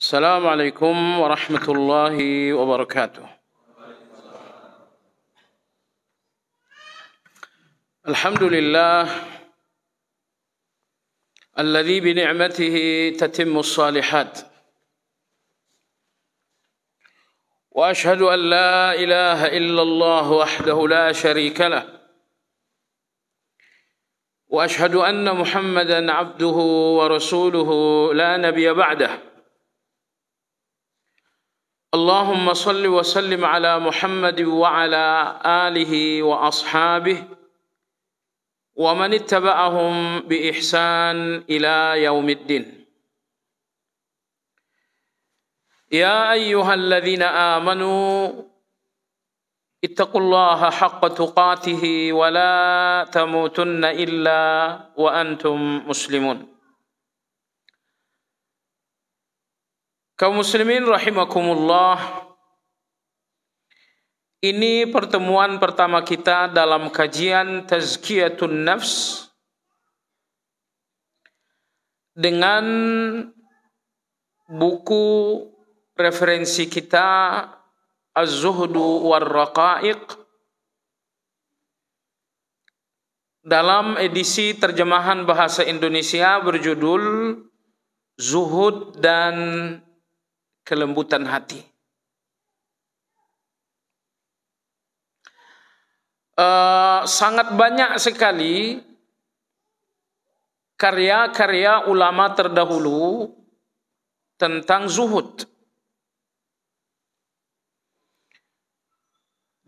السلام عليكم ورحمة الله وبركاته الحمد لله الذي بنعمته تتم الصالحات واشهد ان لا اله الا الله وحده لا شريك له واشهد ان محمدا عبده ورسوله لا نبي بعده اللهم صل وسلم على محمد وعلى آله وأصحابه ومن اتبعهم بإحسان إلى يوم الدين يا أيها الذين آمنوا اتقوا الله حق تقاته ولا تموتن إلا وأنتم مسلمون Kaum muslimin rahimakumullah. Ini pertemuan pertama kita dalam kajian Tazkiyatun Nafs dengan buku referensi kita Az-Zuhdu War-Raqaiq dalam edisi terjemahan bahasa Indonesia berjudul Zuhud dan kelembutan hati. Uh, sangat banyak sekali karya-karya ulama terdahulu tentang zuhud.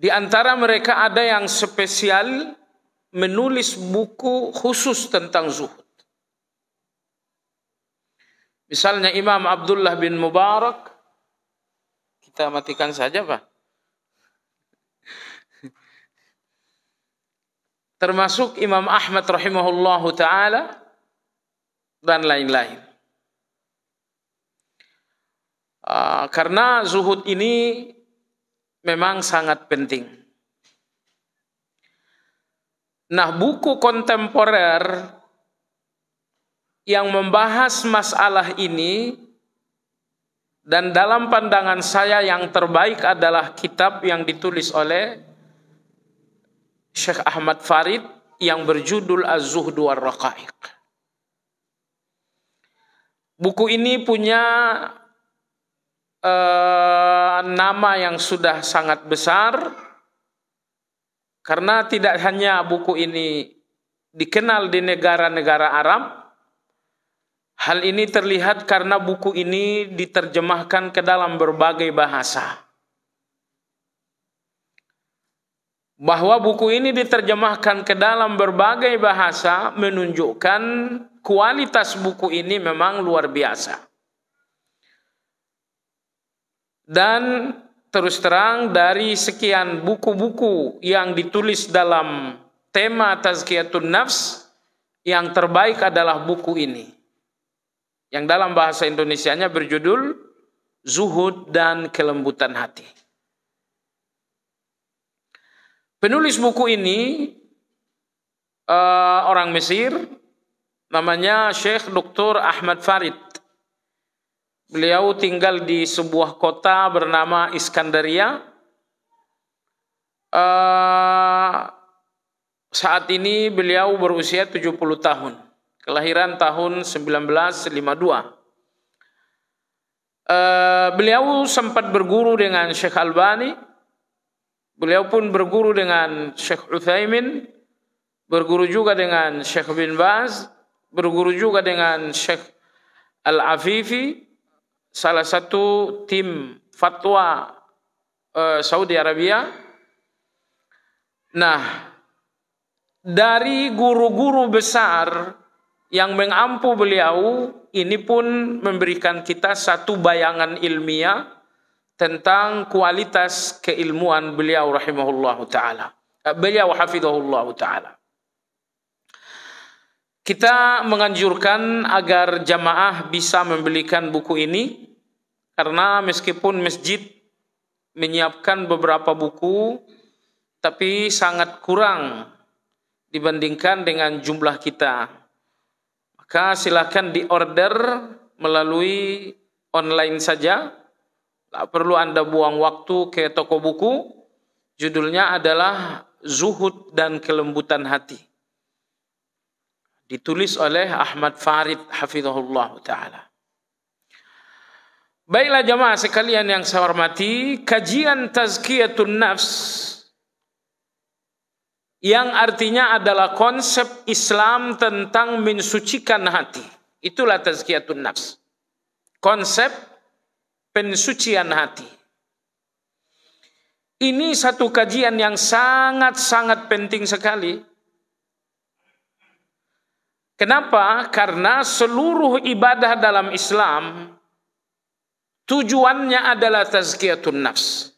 Di antara mereka ada yang spesial menulis buku khusus tentang zuhud. Misalnya Imam Abdullah bin Mubarak kita matikan saja, Pak. Termasuk Imam Ahmad rahimahullahu taala dan lain-lain. Ah, karena zuhud ini memang sangat penting. Nah, buku kontemporer yang membahas masalah ini dan dalam pandangan saya yang terbaik adalah kitab yang ditulis oleh Syekh Ahmad Farid yang berjudul Az-Zuhdu Ar-Raqaiq. Buku ini punya eh, nama yang sudah sangat besar karena tidak hanya buku ini dikenal di negara-negara Arab Hal ini terlihat karena buku ini diterjemahkan ke dalam berbagai bahasa. Bahwa buku ini diterjemahkan ke dalam berbagai bahasa menunjukkan kualitas buku ini memang luar biasa. Dan terus terang dari sekian buku-buku yang ditulis dalam tema tazkiyatun nafs yang terbaik adalah buku ini yang dalam bahasa Indonesianya berjudul Zuhud dan Kelembutan Hati. Penulis buku ini uh, orang Mesir namanya Sheikh Dr. Ahmad Farid. Beliau tinggal di sebuah kota bernama Iskandaria. Uh, saat ini beliau berusia 70 tahun kelahiran tahun 1952. Uh, eh, beliau sempat berguru dengan Syekh Albani, beliau pun berguru dengan Syekh Uthaimin, berguru juga dengan Syekh bin Baz, berguru juga dengan Syekh Al-Afifi, salah satu tim fatwa uh, Saudi Arabia. Nah, dari guru-guru besar yang mengampu beliau ini pun memberikan kita satu bayangan ilmiah tentang kualitas keilmuan beliau rahimahullahu taala. Beliau hafizahullahu taala. Kita menganjurkan agar jamaah bisa membelikan buku ini karena meskipun masjid menyiapkan beberapa buku tapi sangat kurang dibandingkan dengan jumlah kita maka silakan diorder melalui online saja. Tak perlu Anda buang waktu ke toko buku. Judulnya adalah Zuhud dan Kelembutan Hati. Ditulis oleh Ahmad Farid hafizahullah taala. Baiklah jemaah sekalian yang saya hormati, kajian tazkiyatun nafs yang artinya adalah konsep Islam tentang mensucikan hati. Itulah tazkiyatun nafs. Konsep pensucian hati. Ini satu kajian yang sangat-sangat penting sekali. Kenapa? Karena seluruh ibadah dalam Islam tujuannya adalah tazkiyatun nafs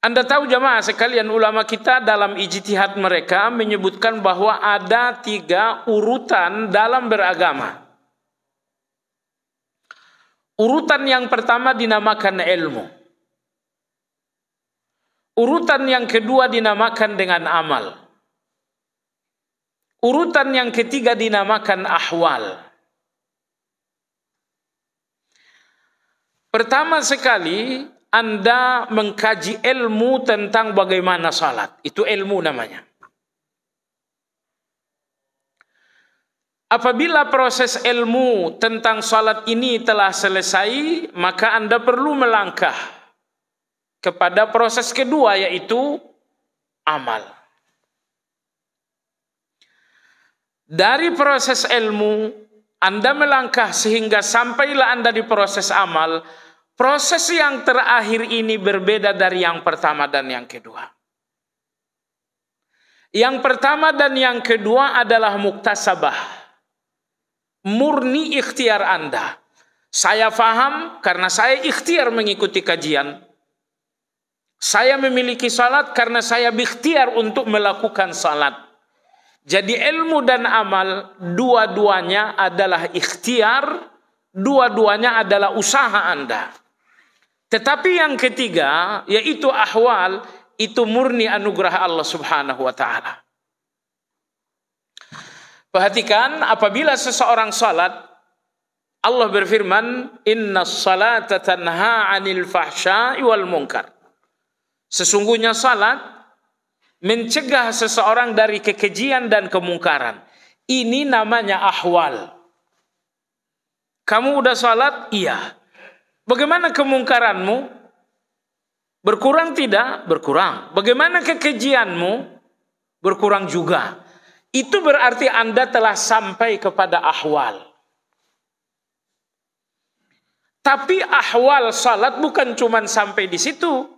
anda tahu jamaah sekalian ulama kita dalam ijtihad mereka menyebutkan bahwa ada tiga urutan dalam beragama. Urutan yang pertama dinamakan ilmu. Urutan yang kedua dinamakan dengan amal. Urutan yang ketiga dinamakan ahwal. Pertama sekali anda mengkaji ilmu tentang bagaimana salat. Itu ilmu namanya. Apabila proses ilmu tentang salat ini telah selesai, maka Anda perlu melangkah kepada proses kedua yaitu amal. Dari proses ilmu, Anda melangkah sehingga sampailah Anda di proses amal, Proses yang terakhir ini berbeda dari yang pertama dan yang kedua. Yang pertama dan yang kedua adalah muktasabah. Murni ikhtiar Anda. Saya faham karena saya ikhtiar mengikuti kajian. Saya memiliki salat karena saya ikhtiar untuk melakukan salat. Jadi ilmu dan amal dua-duanya adalah ikhtiar, dua-duanya adalah usaha Anda. Tetapi yang ketiga yaitu ahwal itu murni anugerah Allah Subhanahu wa taala. Perhatikan apabila seseorang salat Allah berfirman inna salata tanha 'anil fahsya'i wal munkar. Sesungguhnya salat mencegah seseorang dari kekejian dan kemungkaran. Ini namanya ahwal. Kamu udah salat? Iya. Bagaimana kemungkaranmu? Berkurang tidak? Berkurang. Bagaimana kekejianmu? Berkurang juga. Itu berarti Anda telah sampai kepada ahwal. Tapi ahwal salat bukan cuma sampai di situ.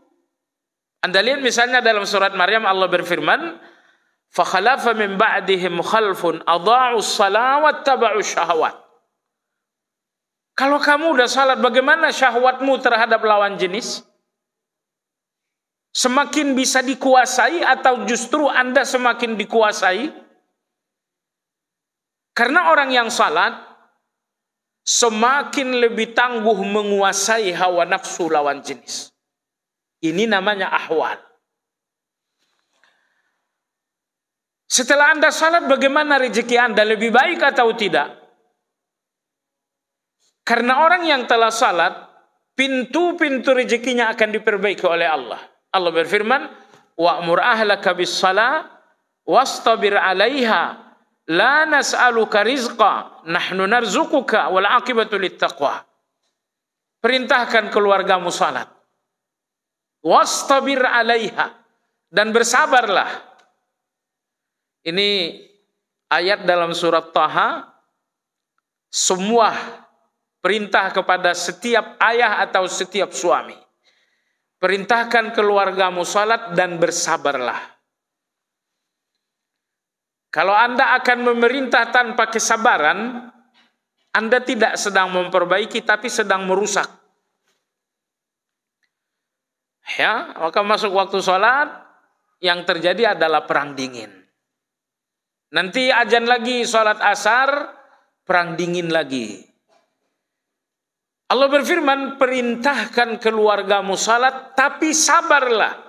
Anda lihat misalnya dalam surat Maryam Allah berfirman, فَخَلَفَ مِنْ بَعْدِهِمْ خَلْفٌ أَضَاعُ salawat taba'u الشَّهَوَاتِ kalau kamu udah salat, bagaimana syahwatmu terhadap lawan jenis? Semakin bisa dikuasai atau justru Anda semakin dikuasai? Karena orang yang salat semakin lebih tangguh menguasai hawa nafsu lawan jenis. Ini namanya ahwal. Setelah Anda salat bagaimana rezeki Anda lebih baik atau tidak? Karena orang yang telah salat, pintu-pintu rezekinya akan diperbaiki oleh Allah. Allah berfirman, "Wa'mur ahlaka bis salah wastabir 'alaiha." La nas'aluka rizqa, nahnu narzuquka wal aqibatu littaqwa. Perintahkan keluargamu salat. Wastabir 'alaiha dan bersabarlah. Ini ayat dalam surat Taha semua Perintah kepada setiap ayah atau setiap suami. Perintahkan keluargamu salat dan bersabarlah. Kalau Anda akan memerintah tanpa kesabaran, Anda tidak sedang memperbaiki tapi sedang merusak. Ya, maka masuk waktu sholat yang terjadi adalah perang dingin. Nanti ajan lagi sholat asar, perang dingin lagi. Allah berfirman, perintahkan keluargamu salat, tapi sabarlah.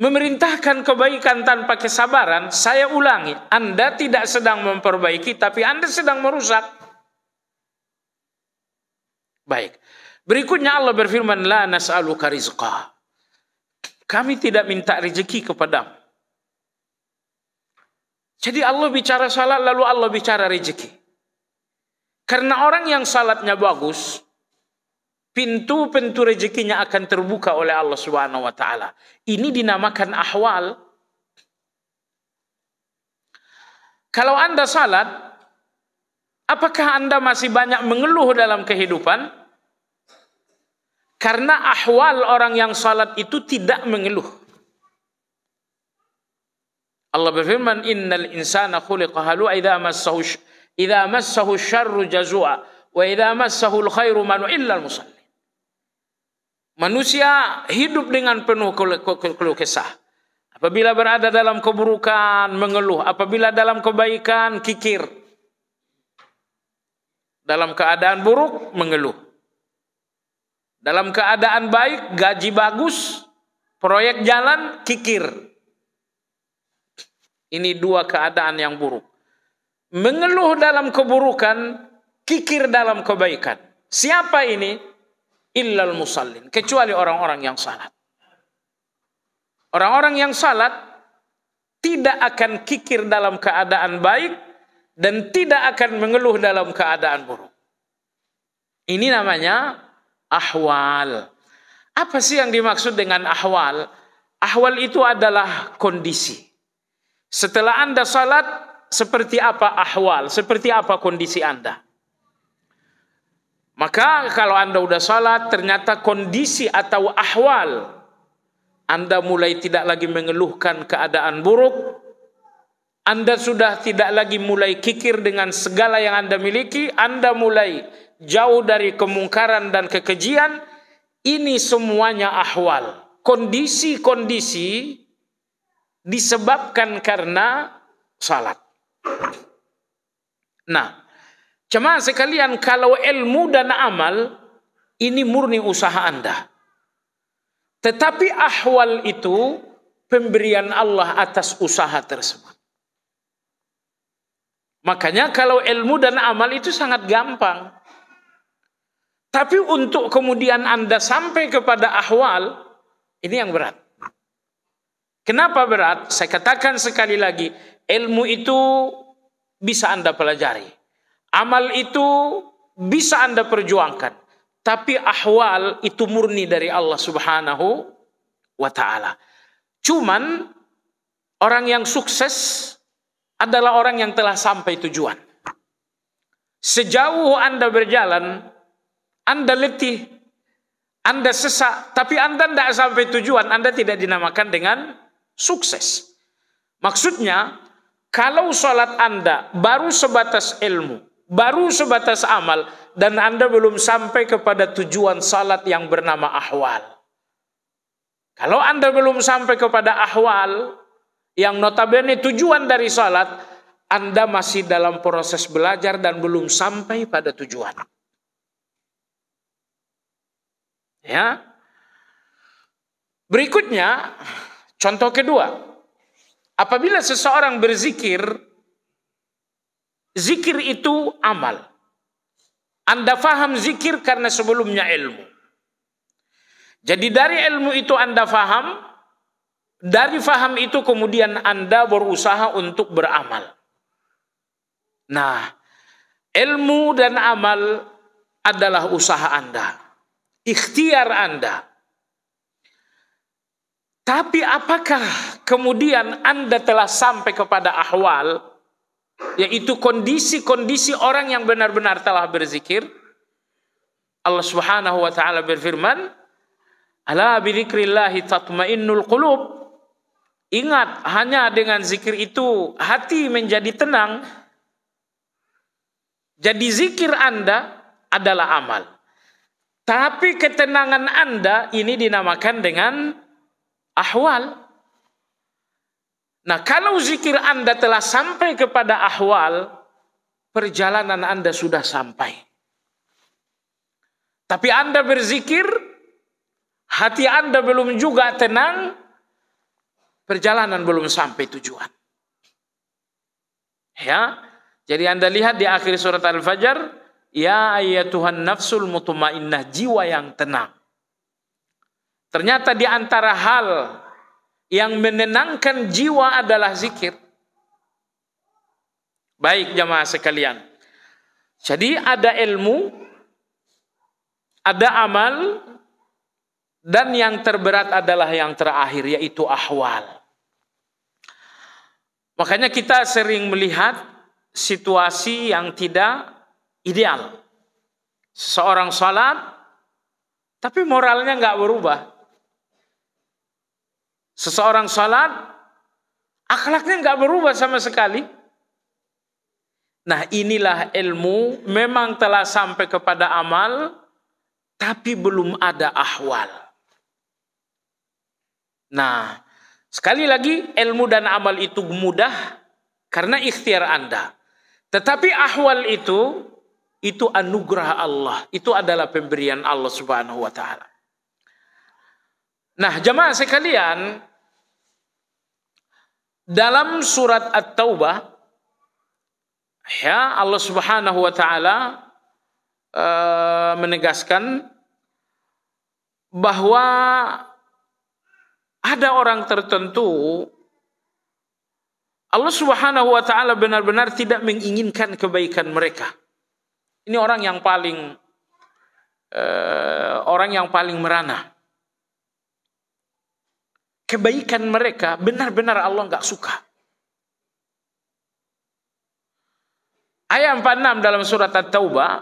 Memerintahkan kebaikan tanpa kesabaran, saya ulangi, Anda tidak sedang memperbaiki, tapi Anda sedang merusak. Baik. Berikutnya Allah berfirman, La nas'aluka rizqa. Kami tidak minta rezeki kepadamu. Jadi Allah bicara salat, lalu Allah bicara rezeki. Karena orang yang salatnya bagus, pintu-pintu rezekinya akan terbuka oleh Allah Subhanahu wa taala. Ini dinamakan ahwal. Kalau Anda salat, apakah Anda masih banyak mengeluh dalam kehidupan? Karena ahwal orang yang salat itu tidak mengeluh. Allah berfirman, "Innal insana khuliqa halu'a idza massahu idza massahu syarru jazua wa idza massahu alkhairu manu illa musallin. Manusia hidup dengan penuh keluh kesah. Apabila berada dalam keburukan, mengeluh. Apabila dalam kebaikan, kikir. Dalam keadaan buruk, mengeluh. Dalam keadaan baik, gaji bagus, proyek jalan, kikir. Ini dua keadaan yang buruk mengeluh dalam keburukan, kikir dalam kebaikan. Siapa ini? Illal musallin, kecuali orang-orang yang salat. Orang-orang yang salat tidak akan kikir dalam keadaan baik dan tidak akan mengeluh dalam keadaan buruk. Ini namanya ahwal. Apa sih yang dimaksud dengan ahwal? Ahwal itu adalah kondisi. Setelah Anda salat, seperti apa ahwal, seperti apa kondisi Anda. Maka kalau Anda sudah salat ternyata kondisi atau ahwal Anda mulai tidak lagi mengeluhkan keadaan buruk, Anda sudah tidak lagi mulai kikir dengan segala yang Anda miliki, Anda mulai jauh dari kemungkaran dan kekejian, ini semuanya ahwal. Kondisi-kondisi disebabkan karena salat. Nah, cuma sekalian, kalau ilmu dan amal ini murni usaha Anda. Tetapi ahwal itu pemberian Allah atas usaha tersebut. Makanya kalau ilmu dan amal itu sangat gampang. Tapi untuk kemudian Anda sampai kepada ahwal, ini yang berat. Kenapa berat? Saya katakan sekali lagi, Ilmu itu bisa Anda pelajari. Amal itu bisa Anda perjuangkan. Tapi ahwal itu murni dari Allah Subhanahu wa taala. Cuman orang yang sukses adalah orang yang telah sampai tujuan. Sejauh Anda berjalan, Anda letih, Anda sesak, tapi Anda tidak sampai tujuan, Anda tidak dinamakan dengan sukses. Maksudnya, kalau sholat Anda baru sebatas ilmu, baru sebatas amal, dan Anda belum sampai kepada tujuan salat yang bernama ahwal. Kalau Anda belum sampai kepada ahwal, yang notabene tujuan dari salat, Anda masih dalam proses belajar dan belum sampai pada tujuan. Ya. Berikutnya, contoh kedua. Apabila seseorang berzikir, zikir itu amal. Anda faham zikir karena sebelumnya ilmu. Jadi dari ilmu itu Anda faham, dari faham itu kemudian Anda berusaha untuk beramal. Nah, ilmu dan amal adalah usaha Anda, ikhtiar Anda. Tapi apakah kemudian Anda telah sampai kepada ahwal, yaitu kondisi-kondisi orang yang benar-benar telah berzikir? Allah Subhanahu wa taala berfirman, "Ala bidzikrillahi tatmainnul qulub." Ingat, hanya dengan zikir itu hati menjadi tenang. Jadi zikir Anda adalah amal. Tapi ketenangan Anda ini dinamakan dengan ahwal. Nah, kalau zikir Anda telah sampai kepada ahwal, perjalanan Anda sudah sampai. Tapi Anda berzikir, hati Anda belum juga tenang, perjalanan belum sampai tujuan. Ya, jadi Anda lihat di akhir surat Al-Fajr, ya ayatuhan nafsul mutmainnah, jiwa yang tenang. Ternyata di antara hal yang menenangkan jiwa adalah zikir. Baik jamaah sekalian. Jadi ada ilmu, ada amal, dan yang terberat adalah yang terakhir yaitu ahwal. Makanya kita sering melihat situasi yang tidak ideal. Seseorang salat tapi moralnya nggak berubah. Seseorang salat akhlaknya nggak berubah sama sekali. Nah inilah ilmu memang telah sampai kepada amal, tapi belum ada ahwal. Nah, sekali lagi ilmu dan amal itu mudah karena ikhtiar Anda. Tetapi ahwal itu itu anugerah Allah, itu adalah pemberian Allah Subhanahu wa taala. Nah, jemaah sekalian, dalam surat At-Taubah ya Allah Subhanahu wa taala e, menegaskan bahwa ada orang tertentu Allah Subhanahu wa taala benar-benar tidak menginginkan kebaikan mereka. Ini orang yang paling eh, orang yang paling merana kebaikan mereka benar-benar Allah nggak suka. Ayat 46 dalam surat At-Taubah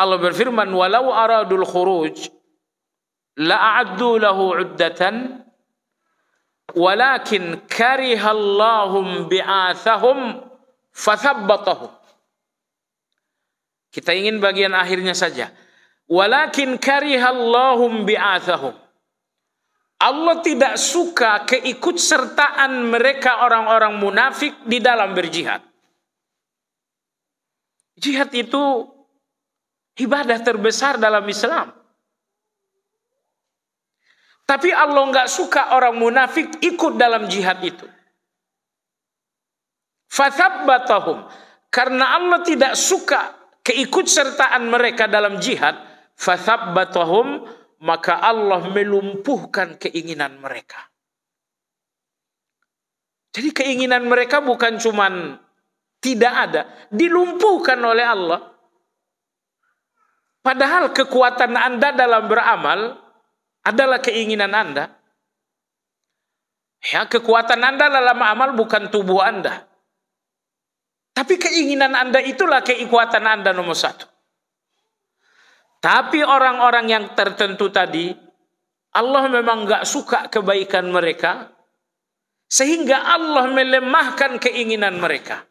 Allah berfirman walau aradul khuruj la'addu lahu uddatan walakin karihallahum bi'athahum fathabbatahum kita ingin bagian akhirnya saja walakin karihallahum bi'athahum Allah tidak suka keikutsertaan mereka orang-orang munafik di dalam berjihad. Jihad itu ibadah terbesar dalam Islam. Tapi Allah nggak suka orang munafik ikut dalam jihad itu. Fathabatahum. Karena Allah tidak suka keikutsertaan mereka dalam jihad. Fathabatahum maka Allah melumpuhkan keinginan mereka. Jadi keinginan mereka bukan cuman tidak ada, dilumpuhkan oleh Allah. Padahal kekuatan Anda dalam beramal adalah keinginan Anda. Ya, kekuatan Anda dalam amal bukan tubuh Anda. Tapi keinginan Anda itulah kekuatan Anda nomor satu. Tapi orang-orang yang tertentu tadi, Allah memang gak suka kebaikan mereka, sehingga Allah melemahkan keinginan mereka.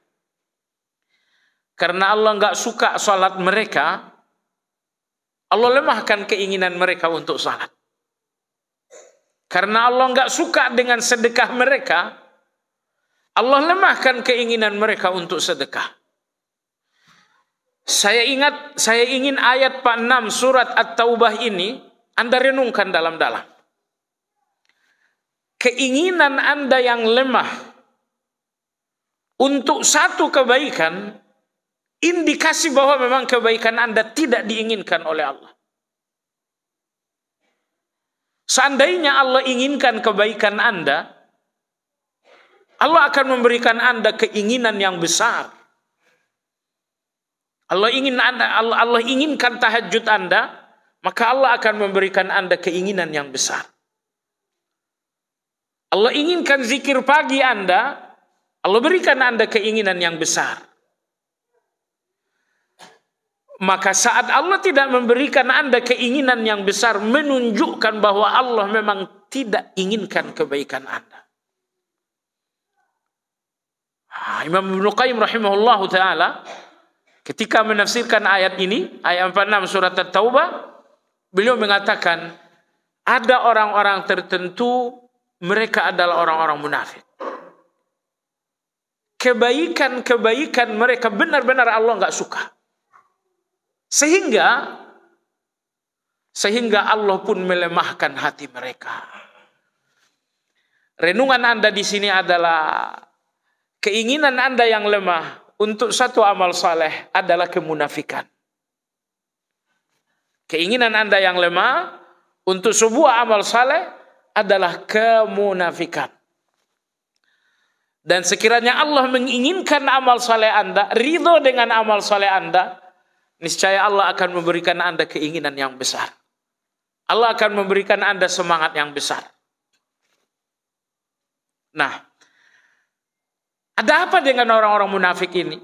Karena Allah gak suka salat mereka, Allah lemahkan keinginan mereka untuk salat. Karena Allah gak suka dengan sedekah mereka, Allah lemahkan keinginan mereka untuk sedekah. Saya ingat, saya ingin ayat 46 surat At-Taubah ini Anda renungkan dalam-dalam. Keinginan Anda yang lemah untuk satu kebaikan indikasi bahwa memang kebaikan Anda tidak diinginkan oleh Allah. Seandainya Allah inginkan kebaikan Anda, Allah akan memberikan Anda keinginan yang besar. Allah ingin Anda Allah, Allah inginkan tahajud Anda, maka Allah akan memberikan Anda keinginan yang besar. Allah inginkan zikir pagi Anda, Allah berikan Anda keinginan yang besar. Maka saat Allah tidak memberikan Anda keinginan yang besar menunjukkan bahwa Allah memang tidak inginkan kebaikan Anda. Imam Ibnu Qayyim rahimahullahu taala Ketika menafsirkan ayat ini, ayat 46 surat At-Taubah, beliau mengatakan ada orang-orang tertentu mereka adalah orang-orang munafik. Kebaikan-kebaikan mereka benar-benar Allah nggak suka. Sehingga sehingga Allah pun melemahkan hati mereka. Renungan Anda di sini adalah keinginan Anda yang lemah untuk satu amal saleh adalah kemunafikan. Keinginan Anda yang lemah untuk sebuah amal saleh adalah kemunafikan. Dan sekiranya Allah menginginkan amal saleh Anda, ridho dengan amal saleh Anda, niscaya Allah akan memberikan Anda keinginan yang besar. Allah akan memberikan Anda semangat yang besar. Nah, ada apa dengan orang-orang munafik ini?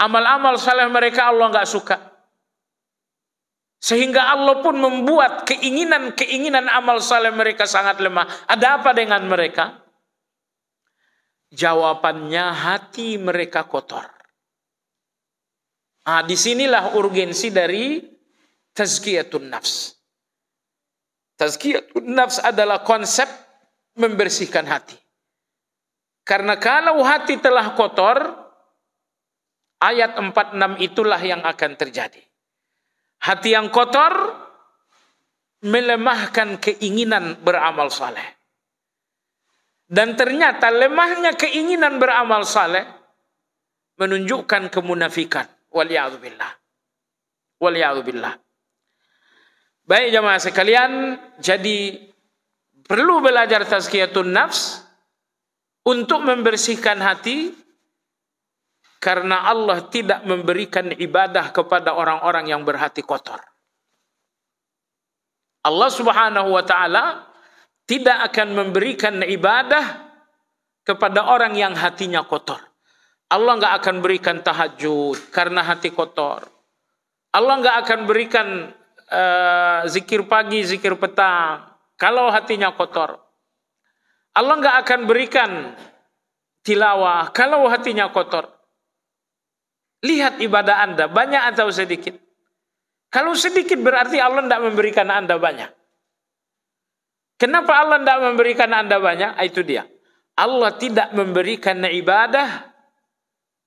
Amal-amal saleh mereka Allah nggak suka. Sehingga Allah pun membuat keinginan-keinginan amal saleh mereka sangat lemah. Ada apa dengan mereka? Jawabannya hati mereka kotor. Nah, disinilah urgensi dari tazkiyatun nafs. Tazkiyatun nafs adalah konsep membersihkan hati. Karena kalau hati telah kotor, ayat 46 itulah yang akan terjadi. Hati yang kotor melemahkan keinginan beramal saleh. Dan ternyata lemahnya keinginan beramal saleh menunjukkan kemunafikan. Waliyahzubillah. Waliyahzubillah. Baik jemaah sekalian, jadi perlu belajar tazkiyatun nafs untuk membersihkan hati karena Allah tidak memberikan ibadah kepada orang-orang yang berhati kotor. Allah Subhanahu wa taala tidak akan memberikan ibadah kepada orang yang hatinya kotor. Allah nggak akan berikan tahajud karena hati kotor. Allah nggak akan berikan uh, zikir pagi, zikir petang kalau hatinya kotor. Allah nggak akan berikan tilawah kalau hatinya kotor. Lihat ibadah Anda, banyak atau sedikit. Kalau sedikit berarti Allah tidak memberikan Anda banyak. Kenapa Allah tidak memberikan Anda banyak? Ah, itu dia. Allah tidak memberikan ibadah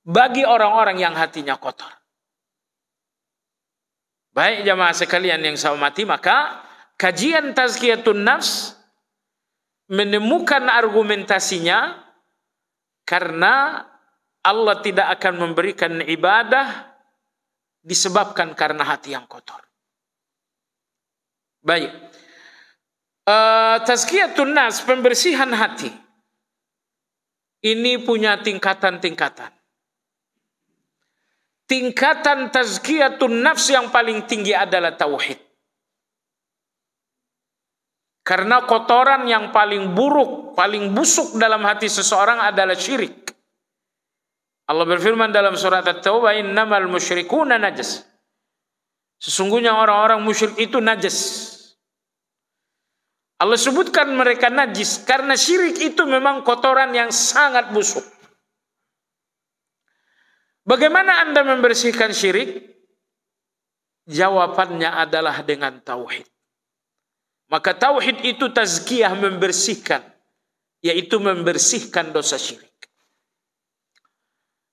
bagi orang-orang yang hatinya kotor. Baik jamaah sekalian yang saya mati, maka kajian tazkiyatun nafs menemukan argumentasinya karena Allah tidak akan memberikan ibadah disebabkan karena hati yang kotor. Baik. Uh, tazkiyatun nas, pembersihan hati. Ini punya tingkatan-tingkatan. Tingkatan tazkiyatun nafs yang paling tinggi adalah tauhid. Karena kotoran yang paling buruk, paling busuk dalam hati seseorang adalah syirik. Allah berfirman dalam surat At-Taubah, "Innamal musyrikuna najas." Sesungguhnya orang-orang musyrik itu najis. Allah sebutkan mereka najis karena syirik itu memang kotoran yang sangat busuk. Bagaimana Anda membersihkan syirik? Jawabannya adalah dengan tauhid. Maka tauhid itu tazkiyah membersihkan, yaitu membersihkan dosa syirik.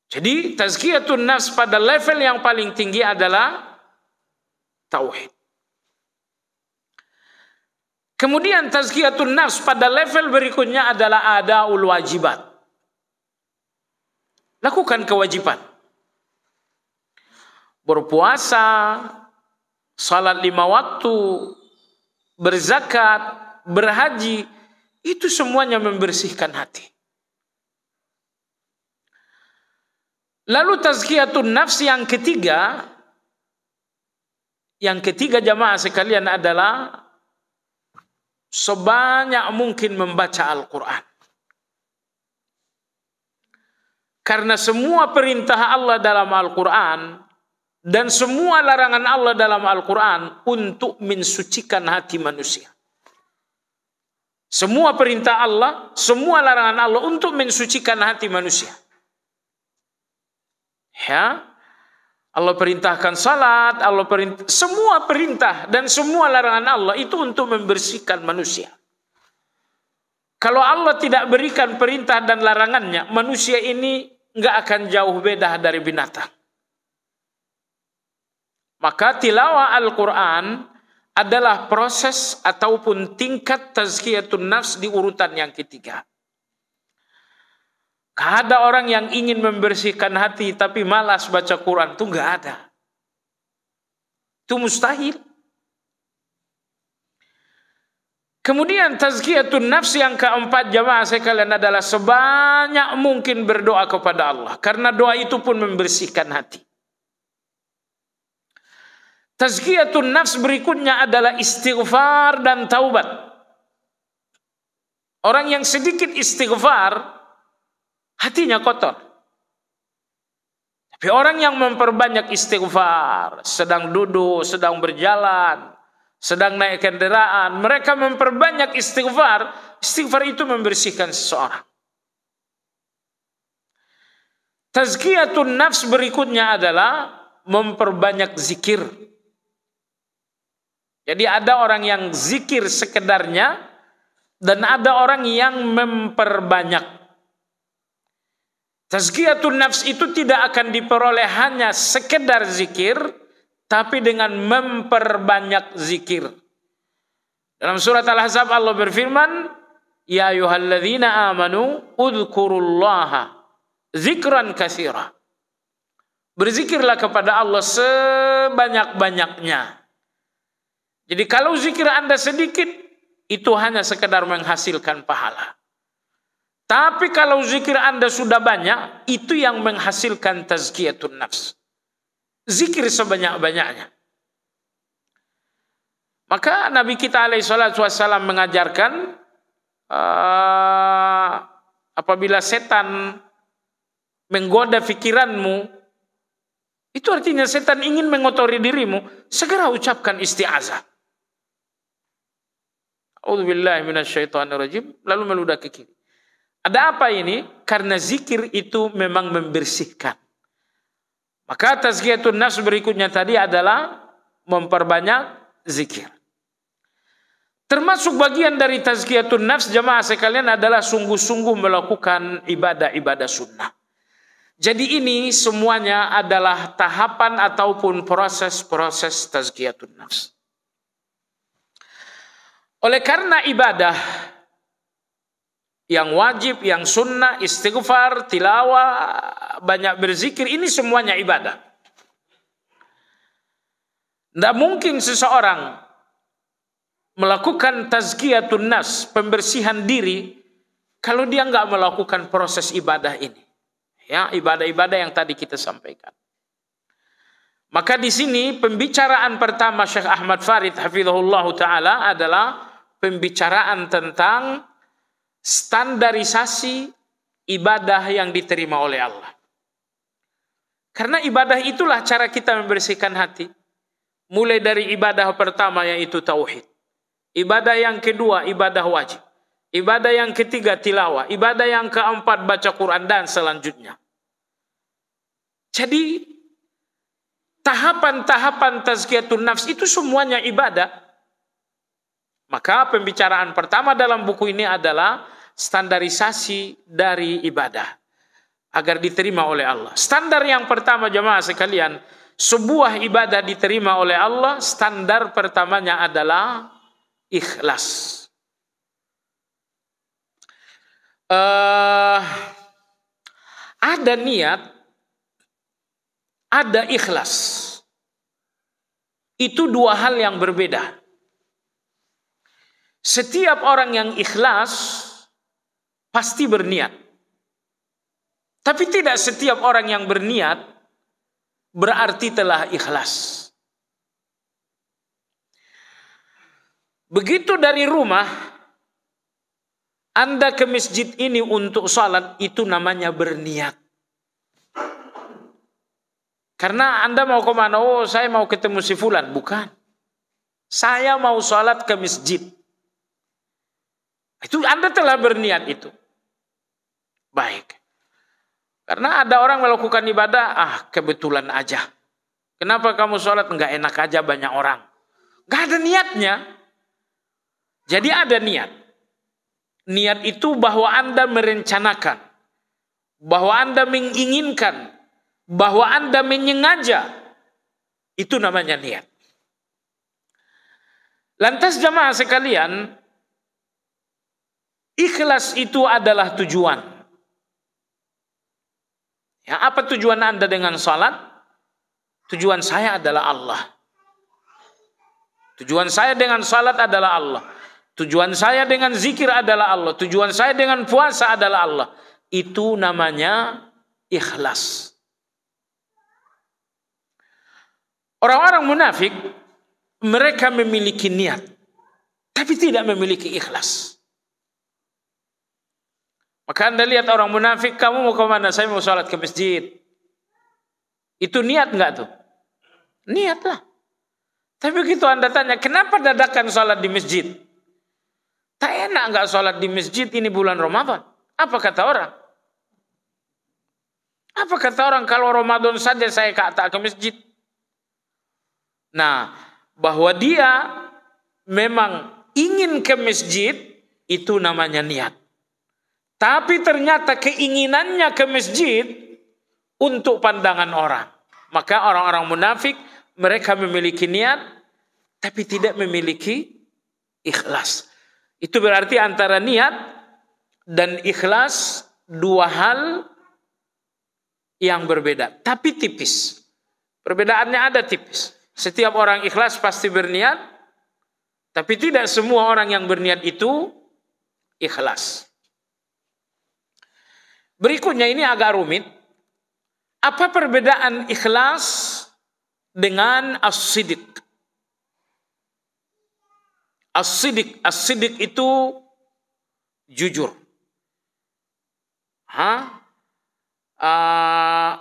Jadi tazkiyatun nafs pada level yang paling tinggi adalah tauhid. Kemudian tazkiyatun nafs pada level berikutnya adalah ada wajibat. Lakukan kewajiban. Berpuasa, salat lima waktu, berzakat, berhaji, itu semuanya membersihkan hati. Lalu tazkiyatun nafs yang ketiga, yang ketiga jamaah sekalian adalah sebanyak mungkin membaca Al-Quran. Karena semua perintah Allah dalam Al-Quran dan semua larangan Allah dalam Al-Quran untuk mensucikan hati manusia. Semua perintah Allah, semua larangan Allah untuk mensucikan hati manusia. Ya, Allah perintahkan salat, Allah perintah, semua perintah dan semua larangan Allah itu untuk membersihkan manusia. Kalau Allah tidak berikan perintah dan larangannya, manusia ini nggak akan jauh beda dari binatang. Maka tilawah Al-Quran adalah proses ataupun tingkat tazkiyatun nafs di urutan yang ketiga. Gak ada orang yang ingin membersihkan hati tapi malas baca Quran. Itu gak ada. Itu mustahil. Kemudian tazkiyatun nafs yang keempat jamaah sekalian adalah sebanyak mungkin berdoa kepada Allah. Karena doa itu pun membersihkan hati. Tazkiyatun nafs berikutnya adalah istighfar dan taubat. Orang yang sedikit istighfar, hatinya kotor. Tapi orang yang memperbanyak istighfar, sedang duduk, sedang berjalan, sedang naik kendaraan, mereka memperbanyak istighfar, istighfar itu membersihkan seseorang. Tazkiyatun nafs berikutnya adalah memperbanyak zikir. Jadi ada orang yang zikir sekedarnya dan ada orang yang memperbanyak. Tazkiyatun nafs itu tidak akan diperoleh hanya sekedar zikir, tapi dengan memperbanyak zikir. Dalam surat Al-Ahzab Allah berfirman, Ya ayuhalladzina amanu udhkurullaha zikran kathira. Berzikirlah kepada Allah sebanyak-banyaknya. Jadi kalau zikir Anda sedikit, itu hanya sekedar menghasilkan pahala. Tapi kalau zikir Anda sudah banyak, itu yang menghasilkan tazkiyatun nafs. Zikir sebanyak-banyaknya. Maka Nabi kita alaihi salatu wassalam mengajarkan uh, apabila setan menggoda fikiranmu, itu artinya setan ingin mengotori dirimu, segera ucapkan istiazah. Rajim, lalu meludah ke kiri. Ada apa ini? Karena zikir itu memang membersihkan. Maka tazkiyatun nafs berikutnya tadi adalah memperbanyak zikir. Termasuk bagian dari tazkiyatun nafs jemaah sekalian adalah sungguh-sungguh melakukan ibadah-ibadah sunnah. Jadi ini semuanya adalah tahapan ataupun proses-proses tazkiyatun nafs. Oleh karena ibadah yang wajib, yang sunnah, istighfar, tilawah, banyak berzikir, ini semuanya ibadah. Tidak mungkin seseorang melakukan tazkiyatun nas, pembersihan diri, kalau dia nggak melakukan proses ibadah ini. Ya, ibadah-ibadah yang tadi kita sampaikan. Maka di sini pembicaraan pertama Syekh Ahmad Farid hafizahullah taala adalah pembicaraan tentang standarisasi ibadah yang diterima oleh Allah. Karena ibadah itulah cara kita membersihkan hati. Mulai dari ibadah pertama yaitu tauhid. Ibadah yang kedua ibadah wajib. Ibadah yang ketiga tilawah. Ibadah yang keempat baca Quran dan selanjutnya. Jadi tahapan-tahapan tazkiyatun nafs itu semuanya ibadah maka pembicaraan pertama dalam buku ini adalah standarisasi dari ibadah agar diterima oleh Allah. Standar yang pertama jemaah sekalian, sebuah ibadah diterima oleh Allah, standar pertamanya adalah ikhlas. Uh, ada niat, ada ikhlas. Itu dua hal yang berbeda. Setiap orang yang ikhlas pasti berniat. Tapi tidak setiap orang yang berniat berarti telah ikhlas. Begitu dari rumah Anda ke masjid ini untuk salat itu namanya berniat. Karena Anda mau ke mana? Oh, saya mau ketemu si fulan, bukan. Saya mau salat ke masjid. Itu Anda telah berniat itu. Baik. Karena ada orang melakukan ibadah, ah kebetulan aja. Kenapa kamu sholat? Enggak enak aja banyak orang. Enggak ada niatnya. Jadi ada niat. Niat itu bahwa Anda merencanakan. Bahwa Anda menginginkan. Bahwa Anda menyengaja. Itu namanya niat. Lantas jamaah sekalian, Ikhlas itu adalah tujuan. Ya, apa tujuan Anda dengan salat? Tujuan saya adalah Allah. Tujuan saya dengan salat adalah Allah. Tujuan saya dengan zikir adalah Allah. Tujuan saya dengan puasa adalah Allah. Itu namanya ikhlas. Orang-orang munafik mereka memiliki niat tapi tidak memiliki ikhlas. Maka anda lihat orang munafik, kamu mau kemana? Saya mau sholat ke masjid. Itu niat nggak tuh? niat lah Tapi begitu anda tanya, kenapa dadakan sholat di masjid? Tak enak nggak sholat di masjid ini bulan Ramadan. Apa kata orang? Apa kata orang kalau Ramadan saja saya tak ke masjid? Nah, bahwa dia memang ingin ke masjid itu namanya niat. Tapi ternyata keinginannya ke masjid untuk pandangan orang. Maka orang-orang munafik mereka memiliki niat tapi tidak memiliki ikhlas. Itu berarti antara niat dan ikhlas dua hal yang berbeda, tapi tipis. Perbedaannya ada tipis. Setiap orang ikhlas pasti berniat, tapi tidak semua orang yang berniat itu ikhlas. Berikutnya ini agak rumit. Apa perbedaan ikhlas dengan as-sidik? As-sidik, as itu jujur. Hah? Uh,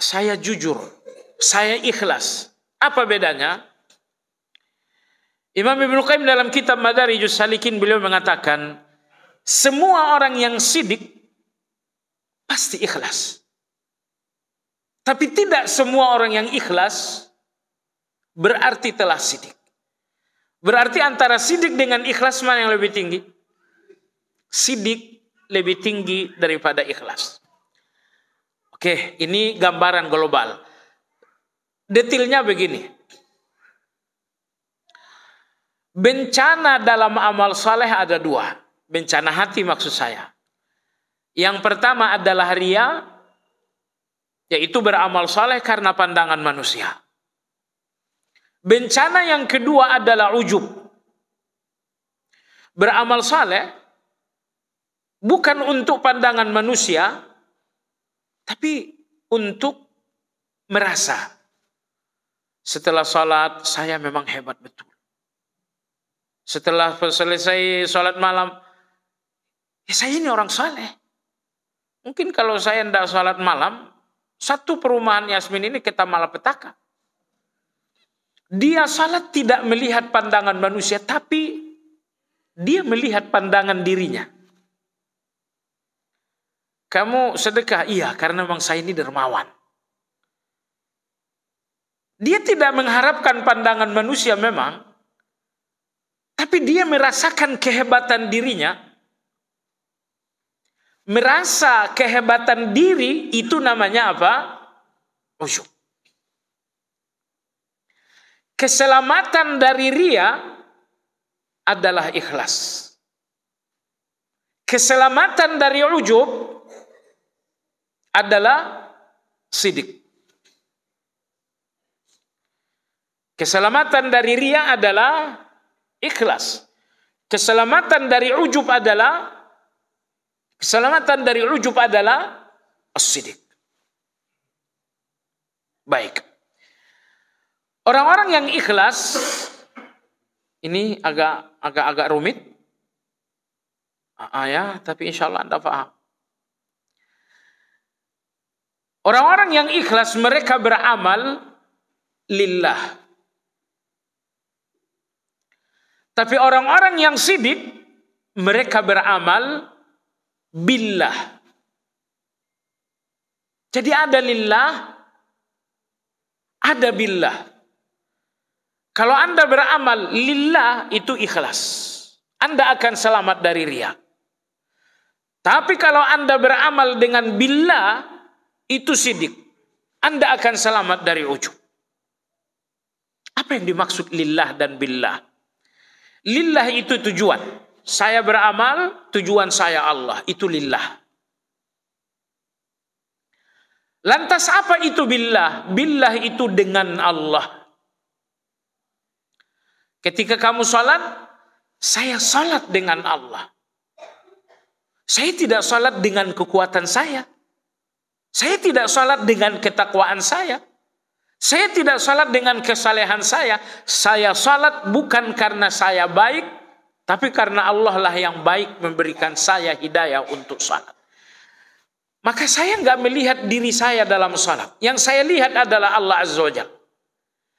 saya jujur, saya ikhlas. Apa bedanya? Imam Ibn Qayyim dalam kitab Madari Salikin beliau mengatakan, semua orang yang sidik pasti ikhlas. Tapi tidak semua orang yang ikhlas berarti telah sidik. Berarti antara sidik dengan ikhlas mana yang lebih tinggi? Sidik lebih tinggi daripada ikhlas. Oke, ini gambaran global. Detilnya begini. Bencana dalam amal saleh ada dua. Bencana hati maksud saya. Yang pertama adalah ria, yaitu beramal saleh karena pandangan manusia. Bencana yang kedua adalah ujub. Beramal saleh bukan untuk pandangan manusia, tapi untuk merasa. Setelah sholat saya memang hebat betul. Setelah selesai sholat malam, ya saya ini orang saleh. Mungkin kalau saya tidak sholat malam, satu perumahan Yasmin ini kita malah petaka. Dia salat tidak melihat pandangan manusia, tapi dia melihat pandangan dirinya. Kamu sedekah? Iya, karena memang saya ini dermawan. Dia tidak mengharapkan pandangan manusia memang, tapi dia merasakan kehebatan dirinya merasa kehebatan diri itu namanya apa? Ujuk. Keselamatan dari ria adalah ikhlas. Keselamatan dari ujub adalah sidik. Keselamatan dari ria adalah ikhlas. Keselamatan dari ujub adalah Keselamatan dari ujub adalah as Baik. Orang-orang yang ikhlas ini agak agak agak rumit. Ah, ah ya, tapi insya Allah Anda faham. Orang-orang yang ikhlas mereka beramal lillah. Tapi orang-orang yang sidik mereka beramal billah. Jadi ada lillah, ada billah. Kalau Anda beramal lillah itu ikhlas. Anda akan selamat dari ria. Tapi kalau Anda beramal dengan billah itu sidik. Anda akan selamat dari ujub. Apa yang dimaksud lillah dan billah? Lillah itu tujuan. Saya beramal, tujuan saya Allah. Itu lillah. Lantas apa itu billah? Billah itu dengan Allah. Ketika kamu salat, saya salat dengan Allah. Saya tidak salat dengan kekuatan saya. Saya tidak salat dengan ketakwaan saya. Saya tidak salat dengan kesalehan saya. Saya salat bukan karena saya baik, tapi karena Allah lah yang baik memberikan saya hidayah untuk salat. Maka saya nggak melihat diri saya dalam salat. Yang saya lihat adalah Allah Azza wa Jalla.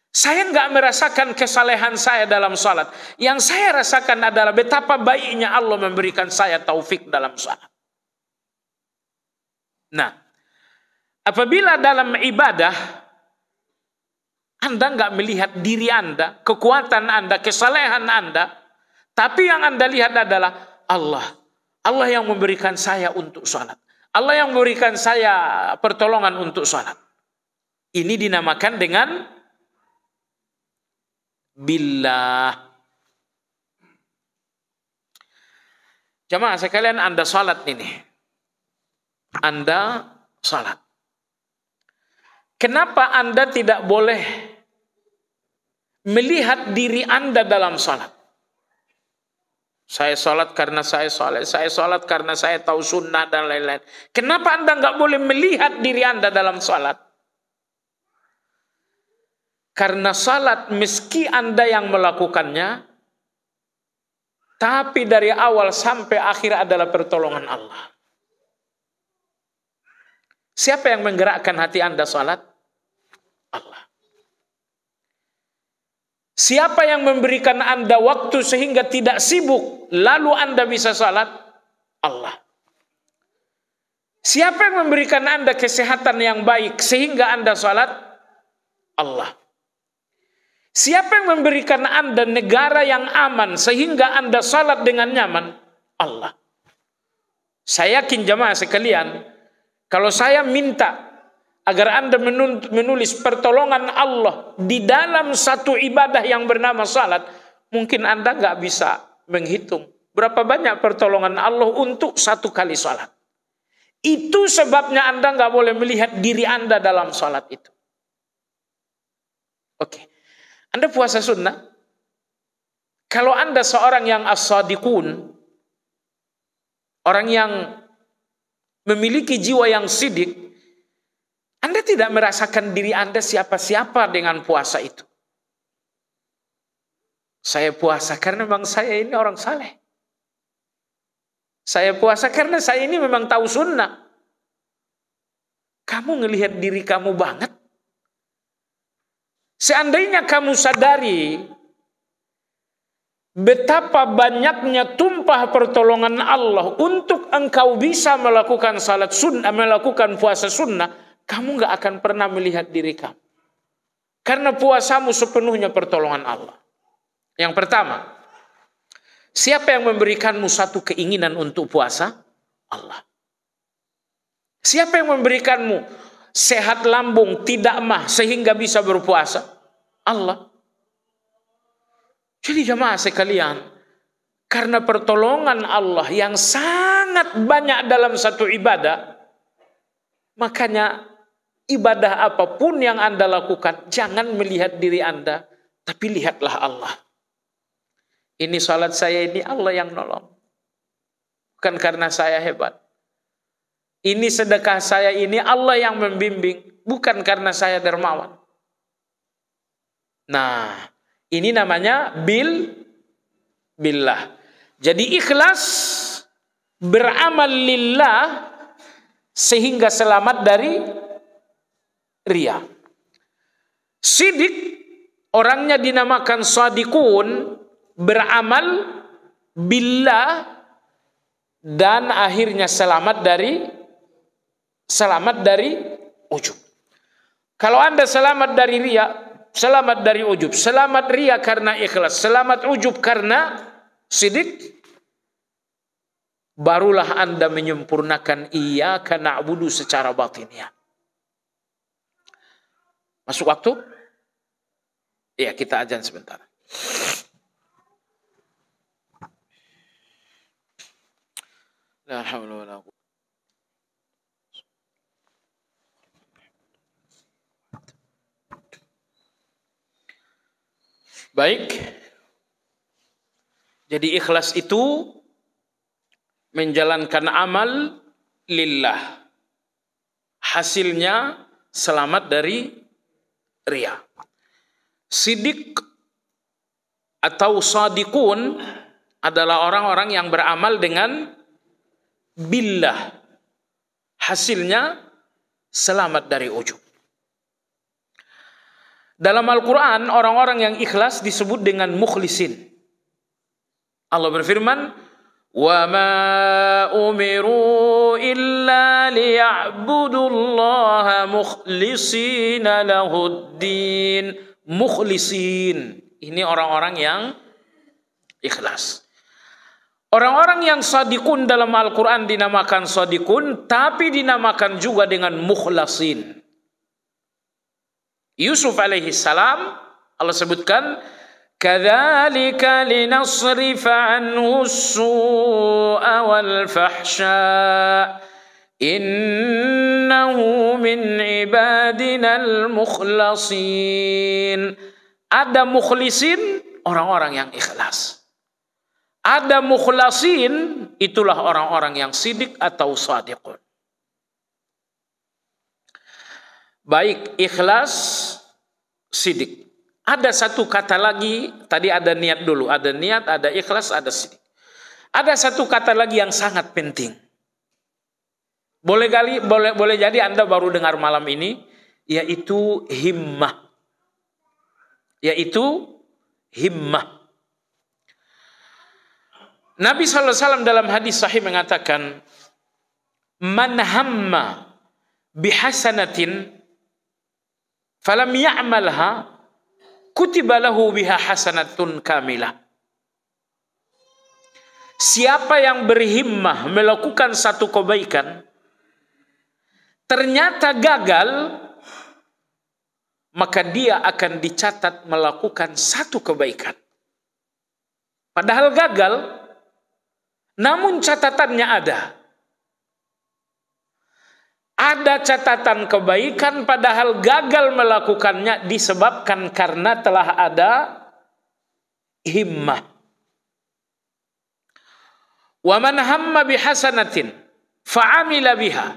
Saya nggak merasakan kesalehan saya dalam salat. Yang saya rasakan adalah betapa baiknya Allah memberikan saya taufik dalam salat. Nah, apabila dalam ibadah anda nggak melihat diri Anda, kekuatan Anda, kesalehan Anda, tapi yang Anda lihat adalah Allah. Allah yang memberikan saya untuk sholat. Allah yang memberikan saya pertolongan untuk sholat. Ini dinamakan dengan billah. Cuma, sekalian Anda sholat ini. Anda sholat. Kenapa Anda tidak boleh melihat diri Anda dalam sholat? Saya sholat karena saya sholat. Saya sholat karena saya tahu sunnah dan lain-lain. Kenapa Anda nggak boleh melihat diri Anda dalam sholat? Karena sholat meski Anda yang melakukannya, tapi dari awal sampai akhir adalah pertolongan Allah. Siapa yang menggerakkan hati Anda sholat? Siapa yang memberikan Anda waktu sehingga tidak sibuk, lalu Anda bisa salat? Allah. Siapa yang memberikan Anda kesehatan yang baik sehingga Anda salat? Allah. Siapa yang memberikan Anda negara yang aman sehingga Anda salat dengan nyaman? Allah. Saya yakin jemaah sekalian, kalau saya minta agar Anda menulis pertolongan Allah di dalam satu ibadah yang bernama salat, mungkin Anda nggak bisa menghitung berapa banyak pertolongan Allah untuk satu kali salat. Itu sebabnya Anda nggak boleh melihat diri Anda dalam salat itu. Oke. Okay. Anda puasa sunnah? Kalau Anda seorang yang as-sadiqun, orang yang memiliki jiwa yang sidik, anda tidak merasakan diri Anda siapa-siapa dengan puasa itu. Saya puasa karena memang saya ini orang saleh. Saya puasa karena saya ini memang tahu sunnah. Kamu ngelihat diri kamu banget. Seandainya kamu sadari betapa banyaknya tumpah pertolongan Allah untuk engkau bisa melakukan salat sunnah, melakukan puasa sunnah, kamu gak akan pernah melihat diri kamu. Karena puasamu sepenuhnya pertolongan Allah. Yang pertama, siapa yang memberikanmu satu keinginan untuk puasa? Allah. Siapa yang memberikanmu sehat lambung, tidak mah, sehingga bisa berpuasa? Allah. Jadi jamaah sekalian, karena pertolongan Allah yang sangat banyak dalam satu ibadah, makanya ibadah apapun yang Anda lakukan, jangan melihat diri Anda, tapi lihatlah Allah. Ini salat saya ini Allah yang nolong. Bukan karena saya hebat. Ini sedekah saya ini Allah yang membimbing, bukan karena saya dermawan. Nah, ini namanya bil billah. Jadi ikhlas beramal lillah sehingga selamat dari ria. Sidik orangnya dinamakan sadikun beramal bila dan akhirnya selamat dari selamat dari ujub. Kalau Anda selamat dari ria, selamat dari ujub, selamat ria karena ikhlas, selamat ujub karena sidik, barulah Anda menyempurnakan ia karena abudu secara batiniah. Masuk waktu? Ya, kita ajan sebentar. Baik. Jadi ikhlas itu menjalankan amal lillah. Hasilnya selamat dari ria. Sidik atau sadikun adalah orang-orang yang beramal dengan billah. Hasilnya selamat dari ujub. Dalam Al-Quran, orang-orang yang ikhlas disebut dengan mukhlisin. Allah berfirman, وما أُمِرُوا إِلَّا ليعبدوا الله مخلصين له الدين مخلصين ini orang-orang yang ikhlas Orang-orang yang sadikun dalam Al-Quran dinamakan sadikun, tapi dinamakan juga dengan mukhlasin. Yusuf alaihi salam, Allah sebutkan, كذلك لنصرف عنه السوء والفحشاء إنه من عبادنا المخلصين ada mukhlisin orang-orang yang ikhlas ada mukhlasin itulah orang-orang yang sidik atau sadiqun baik ikhlas sidik ada satu kata lagi, tadi ada niat dulu, ada niat, ada ikhlas, ada sini. Ada satu kata lagi yang sangat penting. Boleh kali, boleh, boleh jadi Anda baru dengar malam ini, yaitu himmah. Yaitu himmah. Nabi SAW dalam hadis sahih mengatakan, Man hamma bihasanatin falam ya'malha kutiba lahu biha hasanatun kamilah. Siapa yang berhimmah melakukan satu kebaikan ternyata gagal maka dia akan dicatat melakukan satu kebaikan. Padahal gagal namun catatannya ada ada catatan kebaikan padahal gagal melakukannya disebabkan karena telah ada himmah. Wa man hamma bihasanatin fa'amila biha.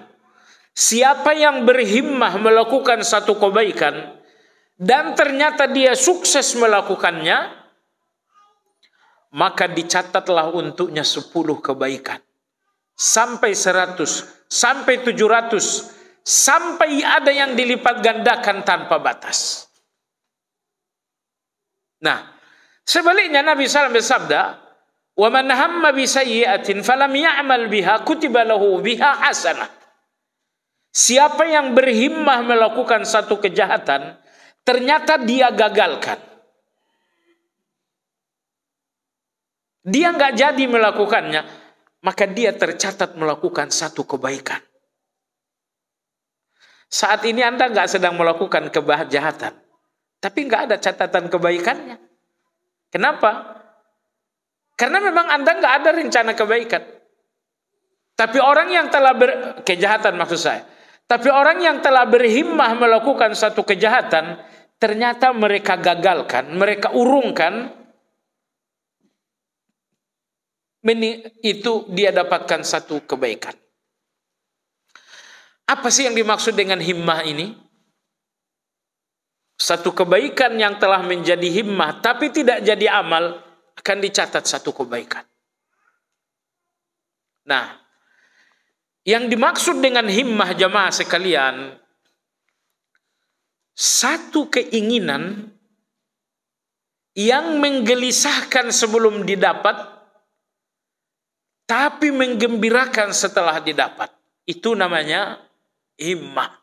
Siapa yang berhimmah melakukan satu kebaikan dan ternyata dia sukses melakukannya, maka dicatatlah untuknya sepuluh kebaikan sampai 100, sampai 700, sampai ada yang dilipat gandakan tanpa batas. Nah, sebaliknya Nabi SAW bersabda, وَمَنْ هَمَّ بِسَيِّئَةٍ فَلَمْ يَعْمَلْ بِهَا كُتِبَ لَهُ بِهَا حَسَنَةً Siapa yang berhimmah melakukan satu kejahatan, ternyata dia gagalkan. Dia nggak jadi melakukannya, maka dia tercatat melakukan satu kebaikan. Saat ini Anda nggak sedang melakukan kejahatan, tapi nggak ada catatan kebaikannya. Kenapa? Karena memang Anda nggak ada rencana kebaikan. Tapi orang yang telah ber, kejahatan maksud saya. Tapi orang yang telah berhimmah melakukan satu kejahatan, ternyata mereka gagalkan, mereka urungkan, itu dia dapatkan satu kebaikan. Apa sih yang dimaksud dengan himmah ini? Satu kebaikan yang telah menjadi himmah tapi tidak jadi amal akan dicatat satu kebaikan. Nah, yang dimaksud dengan himmah jamaah sekalian satu keinginan yang menggelisahkan sebelum didapat tapi menggembirakan setelah didapat. Itu namanya himmah.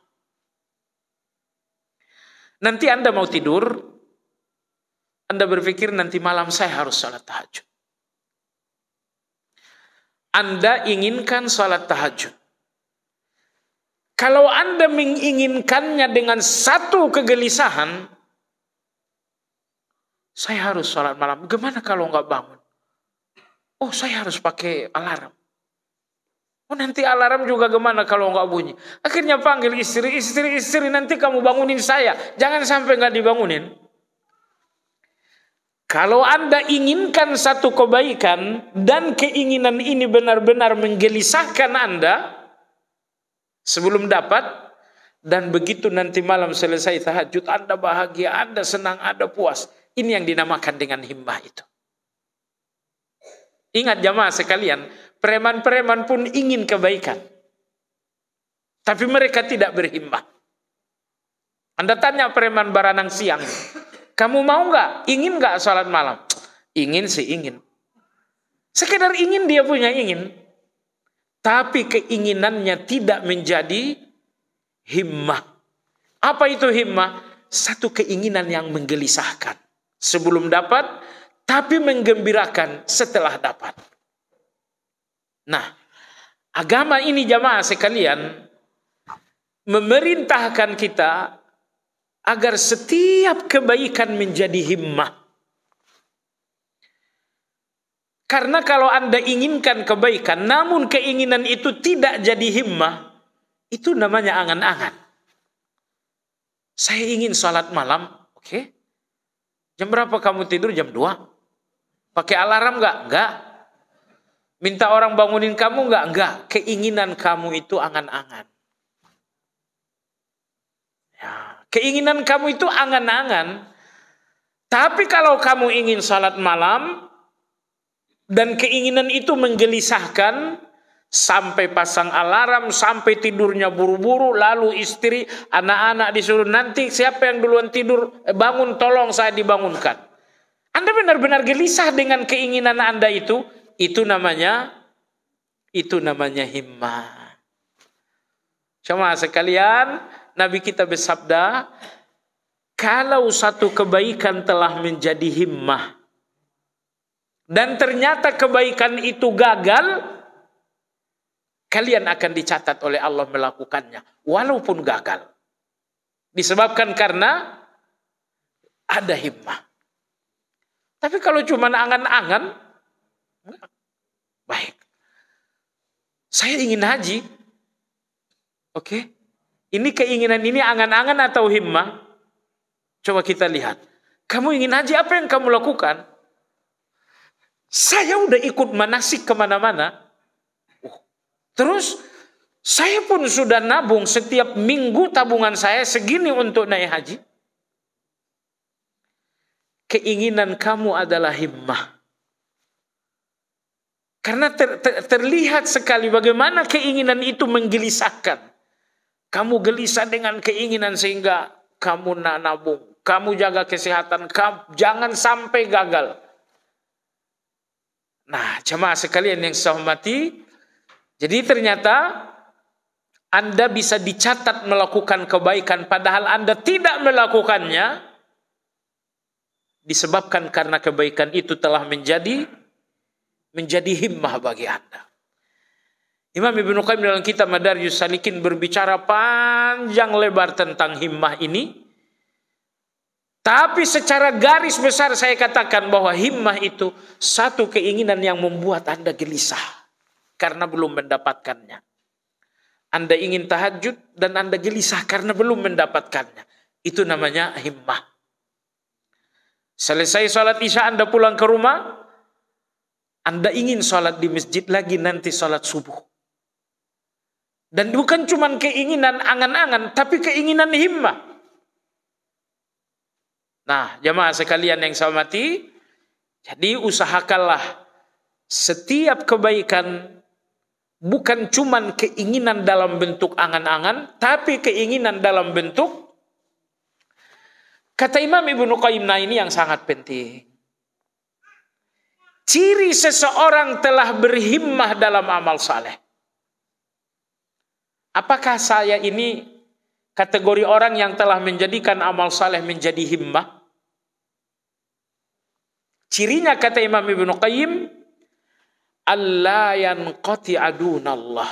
Nanti Anda mau tidur, Anda berpikir nanti malam saya harus sholat tahajud. Anda inginkan sholat tahajud. Kalau Anda menginginkannya dengan satu kegelisahan, saya harus sholat malam. Gimana kalau nggak bangun? Oh saya harus pakai alarm. Oh nanti alarm juga gimana kalau nggak bunyi. Akhirnya panggil istri, istri, istri nanti kamu bangunin saya. Jangan sampai nggak dibangunin. Kalau Anda inginkan satu kebaikan dan keinginan ini benar-benar menggelisahkan Anda sebelum dapat dan begitu nanti malam selesai tahajud Anda bahagia, Anda senang, Anda puas. Ini yang dinamakan dengan himbah itu. Ingat jamaah sekalian, preman-preman pun ingin kebaikan. Tapi mereka tidak berhimbah. Anda tanya preman baranang siang, kamu mau nggak? Ingin nggak sholat malam? Ingin sih ingin. Sekedar ingin dia punya ingin. Tapi keinginannya tidak menjadi himmah. Apa itu himmah? Satu keinginan yang menggelisahkan. Sebelum dapat, tapi menggembirakan setelah dapat. Nah, agama ini jamaah sekalian memerintahkan kita agar setiap kebaikan menjadi himmah. Karena kalau Anda inginkan kebaikan, namun keinginan itu tidak jadi himmah, itu namanya angan-angan. Saya ingin sholat malam, oke. Okay. Jam berapa kamu tidur? Jam 2. Pakai alarm nggak? Nggak. Minta orang bangunin kamu nggak? Nggak. Keinginan kamu itu angan-angan. Ya. Keinginan kamu itu angan-angan. Tapi kalau kamu ingin salat malam dan keinginan itu menggelisahkan, sampai pasang alarm, sampai tidurnya buru-buru, lalu istri, anak-anak disuruh nanti siapa yang duluan tidur bangun tolong saya dibangunkan. Anda benar-benar gelisah dengan keinginan Anda itu, itu namanya itu namanya himmah. Cuma sekalian, Nabi kita bersabda, kalau satu kebaikan telah menjadi himmah dan ternyata kebaikan itu gagal, kalian akan dicatat oleh Allah melakukannya walaupun gagal. Disebabkan karena ada himmah. Tapi kalau cuma angan-angan, baik. Saya ingin haji. Oke. Ini keinginan ini angan-angan atau himmah? Coba kita lihat. Kamu ingin haji, apa yang kamu lakukan? Saya udah ikut manasik kemana-mana. Uh. Terus saya pun sudah nabung setiap minggu tabungan saya segini untuk naik haji keinginan kamu adalah himmah. Karena ter, ter, terlihat sekali bagaimana keinginan itu menggelisahkan. Kamu gelisah dengan keinginan sehingga kamu nak nabung, kamu jaga kesehatan, kamu, jangan sampai gagal. Nah, jemaah sekalian yang saya hormati, jadi ternyata Anda bisa dicatat melakukan kebaikan padahal Anda tidak melakukannya, disebabkan karena kebaikan itu telah menjadi menjadi himmah bagi Anda. Imam Ibnu Qayyim dalam kitab Madarijus Salikin berbicara panjang lebar tentang himmah ini. Tapi secara garis besar saya katakan bahwa himmah itu satu keinginan yang membuat Anda gelisah karena belum mendapatkannya. Anda ingin tahajud dan Anda gelisah karena belum mendapatkannya. Itu namanya himmah. Selesai sholat isya Anda pulang ke rumah, Anda ingin sholat di masjid lagi nanti sholat subuh. Dan bukan cuma keinginan angan-angan, tapi keinginan himmah. Nah, jamaah sekalian yang saya mati, jadi usahakanlah setiap kebaikan bukan cuma keinginan dalam bentuk angan-angan, tapi keinginan dalam bentuk Kata Imam Ibn Qayyim, nah ini yang sangat penting. Ciri seseorang telah berhimmah dalam amal saleh. Apakah saya ini kategori orang yang telah menjadikan amal saleh menjadi himmah? Cirinya kata Imam Ibn Qayyim, Allah yang qati adunallah.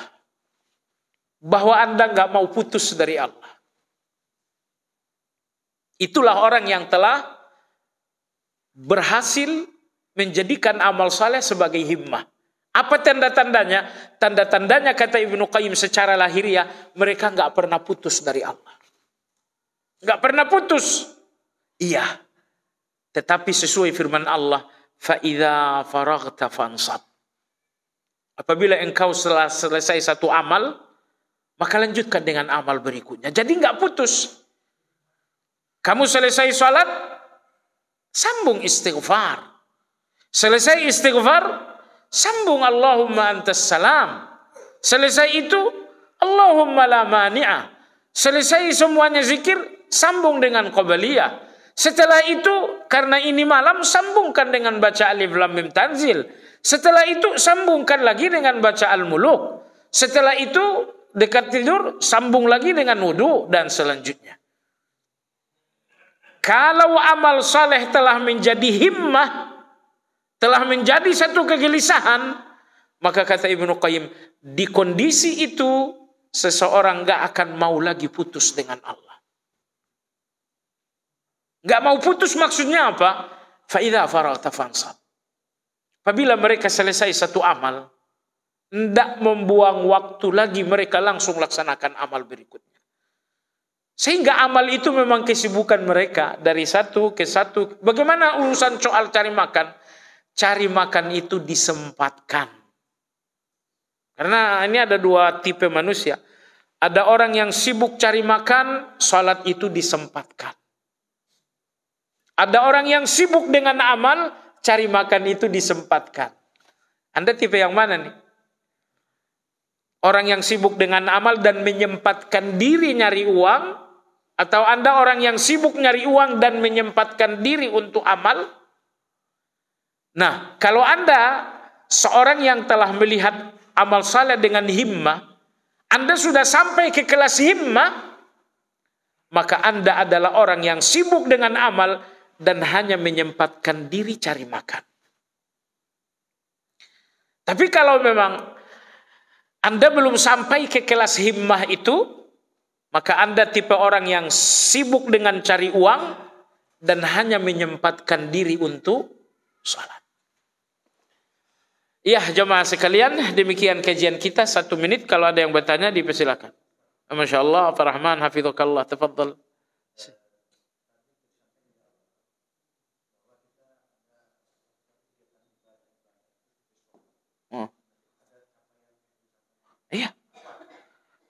Bahwa Anda nggak mau putus dari Allah. Itulah orang yang telah berhasil menjadikan amal saleh sebagai himmah. Apa tanda-tandanya? Tanda-tandanya kata Ibnu Qayyim secara lahiriah mereka nggak pernah putus dari Allah. Nggak pernah putus. Iya. Tetapi sesuai firman Allah, faida faraghta fansab. Apabila engkau selesai satu amal, maka lanjutkan dengan amal berikutnya. Jadi nggak putus. Kamu selesai sholat, sambung istighfar. Selesai istighfar, sambung Allahumma antas salam. Selesai itu, Allahumma la mani'ah. Selesai semuanya zikir, sambung dengan qobaliyah. Setelah itu, karena ini malam, sambungkan dengan baca alif lam mim tanzil. Setelah itu, sambungkan lagi dengan baca al-muluk. Setelah itu, dekat tidur, sambung lagi dengan wudhu dan selanjutnya. Kalau amal soleh telah menjadi himmah, telah menjadi satu kegelisahan, maka kata Ibnu Qayyim, di kondisi itu seseorang gak akan mau lagi putus dengan Allah. Gak mau putus maksudnya apa? Fa'idha Faral fansab. Apabila mereka selesai satu amal, tidak membuang waktu lagi mereka langsung laksanakan amal berikutnya. Sehingga amal itu memang kesibukan mereka dari satu ke satu. Bagaimana urusan soal cari makan? Cari makan itu disempatkan. Karena ini ada dua tipe manusia. Ada orang yang sibuk cari makan, salat itu disempatkan. Ada orang yang sibuk dengan amal, cari makan itu disempatkan. Anda tipe yang mana nih? orang yang sibuk dengan amal dan menyempatkan diri nyari uang atau Anda orang yang sibuk nyari uang dan menyempatkan diri untuk amal? Nah, kalau Anda seorang yang telah melihat amal saleh dengan himmah, Anda sudah sampai ke kelas himmah, maka Anda adalah orang yang sibuk dengan amal dan hanya menyempatkan diri cari makan. Tapi kalau memang anda belum sampai ke kelas himmah itu, maka Anda tipe orang yang sibuk dengan cari uang dan hanya menyempatkan diri untuk sholat. Ya jemaah sekalian, demikian kajian kita. Satu menit kalau ada yang bertanya dipersilakan. Masya Allah, Farahman, Hafizukallah, tafadhal.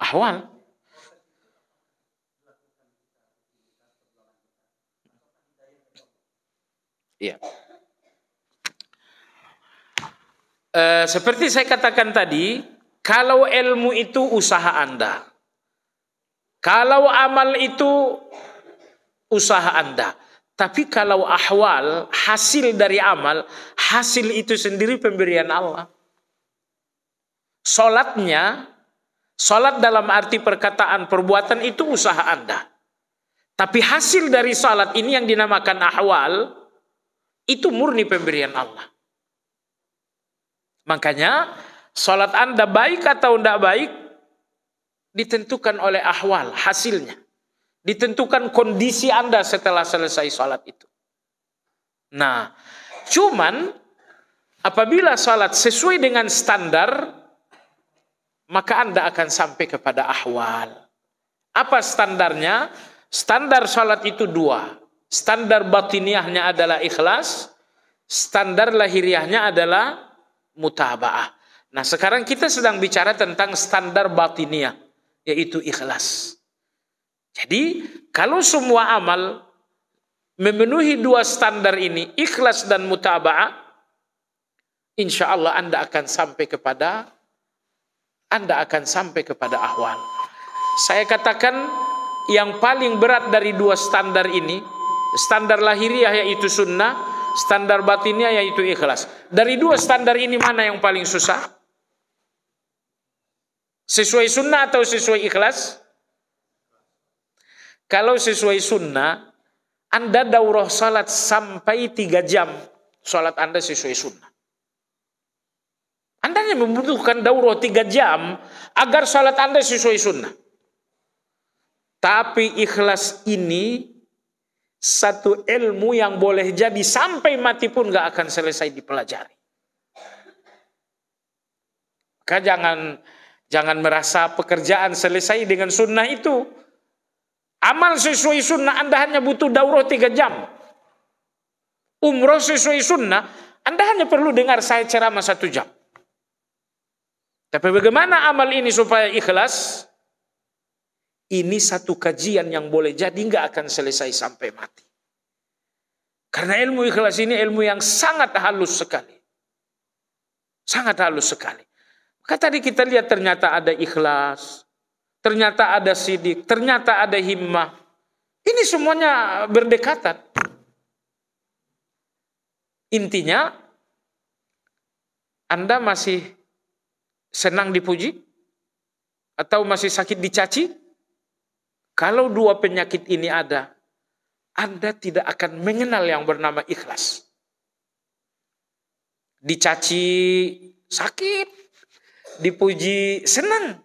ahwal. Iya. Uh, seperti saya katakan tadi, kalau ilmu itu usaha Anda. Kalau amal itu usaha Anda. Tapi kalau ahwal, hasil dari amal, hasil itu sendiri pemberian Allah. Solatnya Salat dalam arti perkataan perbuatan itu usaha Anda. Tapi hasil dari salat ini yang dinamakan ahwal itu murni pemberian Allah. Makanya salat Anda baik atau tidak baik ditentukan oleh ahwal hasilnya. Ditentukan kondisi Anda setelah selesai salat itu. Nah, cuman apabila salat sesuai dengan standar maka Anda akan sampai kepada ahwal. Apa standarnya? Standar salat itu dua. Standar batiniahnya adalah ikhlas, standar lahiriahnya adalah mutabaah. Nah, sekarang kita sedang bicara tentang standar batiniah yaitu ikhlas. Jadi, kalau semua amal memenuhi dua standar ini, ikhlas dan mutabaah, insya Allah Anda akan sampai kepada anda akan sampai kepada ahwan. Saya katakan yang paling berat dari dua standar ini, standar lahiriah yaitu sunnah, standar batiniah yaitu ikhlas. Dari dua standar ini mana yang paling susah? Sesuai sunnah atau sesuai ikhlas? Kalau sesuai sunnah, Anda daurah salat sampai tiga jam. Salat Anda sesuai sunnah. Anda hanya membutuhkan daurah tiga jam agar sholat Anda sesuai sunnah. Tapi ikhlas ini satu ilmu yang boleh jadi sampai mati pun gak akan selesai dipelajari. Maka jangan jangan merasa pekerjaan selesai dengan sunnah itu. Amal sesuai sunnah Anda hanya butuh daurah tiga jam. Umroh sesuai sunnah Anda hanya perlu dengar saya ceramah satu jam. Tapi bagaimana amal ini supaya ikhlas? Ini satu kajian yang boleh jadi nggak akan selesai sampai mati. Karena ilmu ikhlas ini ilmu yang sangat halus sekali. Sangat halus sekali. Maka tadi kita lihat ternyata ada ikhlas, ternyata ada sidik, ternyata ada himmah. Ini semuanya berdekatan. Intinya, Anda masih senang dipuji atau masih sakit dicaci? Kalau dua penyakit ini ada, Anda tidak akan mengenal yang bernama ikhlas. Dicaci sakit, dipuji senang.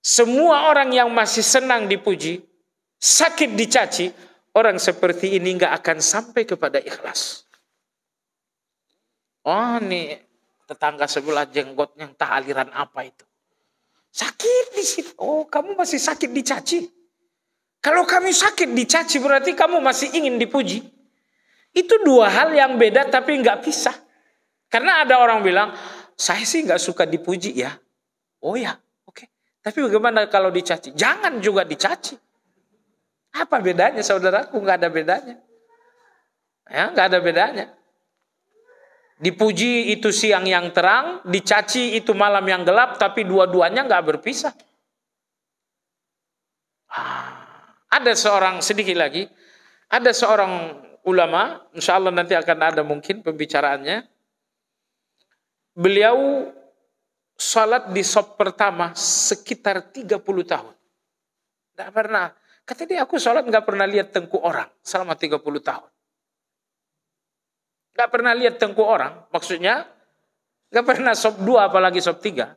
Semua orang yang masih senang dipuji, sakit dicaci, orang seperti ini nggak akan sampai kepada ikhlas. Oh nih tetangga sebelah jenggotnya tak aliran apa itu. Sakit di situ. Oh, kamu masih sakit dicaci. Kalau kami sakit dicaci berarti kamu masih ingin dipuji. Itu dua hal yang beda tapi nggak pisah. Karena ada orang bilang, saya sih nggak suka dipuji ya. Oh ya, oke. Okay. Tapi bagaimana kalau dicaci? Jangan juga dicaci. Apa bedanya saudaraku? Nggak ada bedanya. Ya, nggak ada bedanya. Dipuji itu siang yang terang, dicaci itu malam yang gelap, tapi dua-duanya nggak berpisah. Ah, ada seorang sedikit lagi, ada seorang ulama, insya Allah nanti akan ada mungkin pembicaraannya. Beliau sholat di sop pertama sekitar 30 tahun. Tidak pernah. Kata dia, aku sholat nggak pernah lihat tengku orang selama 30 tahun. Gak pernah lihat tengku orang. Maksudnya gak pernah sop dua apalagi sop tiga.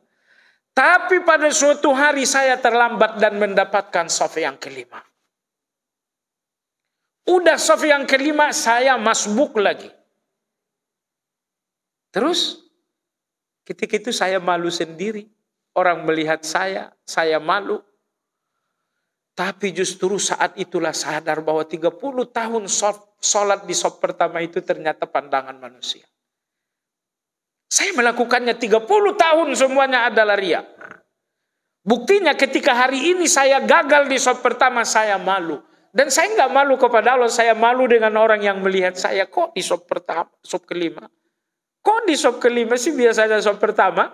Tapi pada suatu hari saya terlambat dan mendapatkan sofi yang kelima. Udah sofi yang kelima saya masbuk lagi. Terus ketika itu saya malu sendiri. Orang melihat saya, saya malu. Tapi justru saat itulah sadar bahwa 30 tahun sholat di sholat pertama itu ternyata pandangan manusia. Saya melakukannya 30 tahun semuanya adalah ria. Buktinya ketika hari ini saya gagal di sholat pertama saya malu. Dan saya nggak malu kepada Allah, saya malu dengan orang yang melihat saya. Kok di sholat pertama, sholat kelima? Kok di sholat kelima sih biasanya sholat pertama?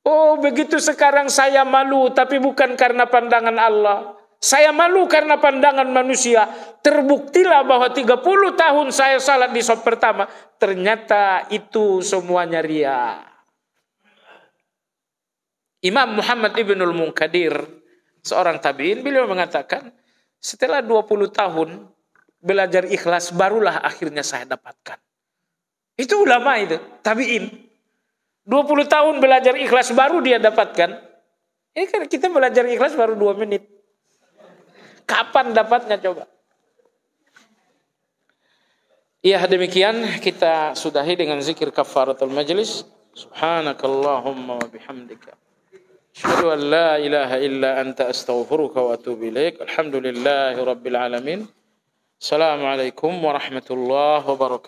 Oh, begitu sekarang saya malu, tapi bukan karena pandangan Allah. Saya malu karena pandangan manusia. Terbuktilah bahwa 30 tahun saya salat di sob pertama. Ternyata itu semuanya ria. Imam Muhammad Ibnul Munkadir, seorang tabi'in, beliau mengatakan, setelah 20 tahun belajar ikhlas, barulah akhirnya saya dapatkan. Itu ulama itu, tabi'in. 20 tahun belajar ikhlas baru dia dapatkan. Ini kan kita belajar ikhlas baru 2 menit. Kapan dapatnya coba? Ya demikian kita sudahi dengan zikir kafaratul majlis. Subhanakallahumma wa bihamdika. Asyhadu an la ilaha illa anta astaghfiruka wa atubu ilaik. Alhamdulillahi rabbil alamin. Assalamualaikum warahmatullahi wabarakatuh.